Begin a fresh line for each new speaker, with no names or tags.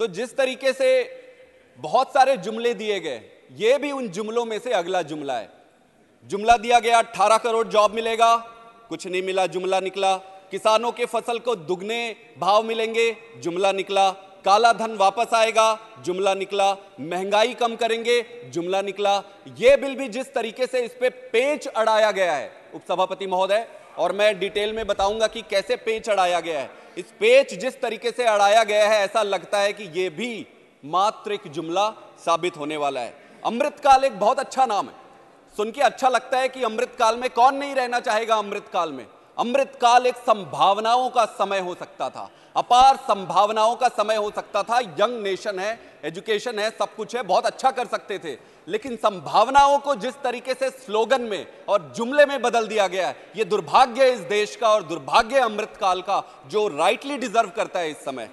तो जिस तरीके से बहुत सारे जुमले दिए गए ये भी उन जुमलों में से अगला जुमला है जुमला दिया गया अट्ठारह करोड़ जॉब मिलेगा कुछ नहीं मिला जुमला निकला किसानों के फसल को दुगने भाव मिलेंगे जुमला निकला काला धन वापस आएगा जुमला निकला महंगाई कम करेंगे जुमला निकला यह बिल भी जिस तरीके से इस पे पेच अड़ाया गया है उपसभापति महोदय और मैं डिटेल में बताऊंगा कि कैसे पेच अड़ाया गया है इस पेच जिस तरीके से अड़ाया गया है ऐसा लगता है कि यह भी मात्र एक जुमला साबित होने वाला है अमृतकाल एक बहुत अच्छा नाम है सुन के अच्छा लगता है कि अमृतकाल में कौन नहीं रहना चाहेगा अमृतकाल में अमृतकाल एक संभावनाओं का समय हो सकता था अपार संभावनाओं का समय हो सकता था यंग नेशन है एजुकेशन है सब कुछ है बहुत अच्छा कर सकते थे लेकिन संभावनाओं को जिस तरीके से स्लोगन में और जुमले में बदल दिया गया है ये दुर्भाग्य इस देश का और दुर्भाग्य अमृतकाल का जो राइटली डिजर्व करता है इस समय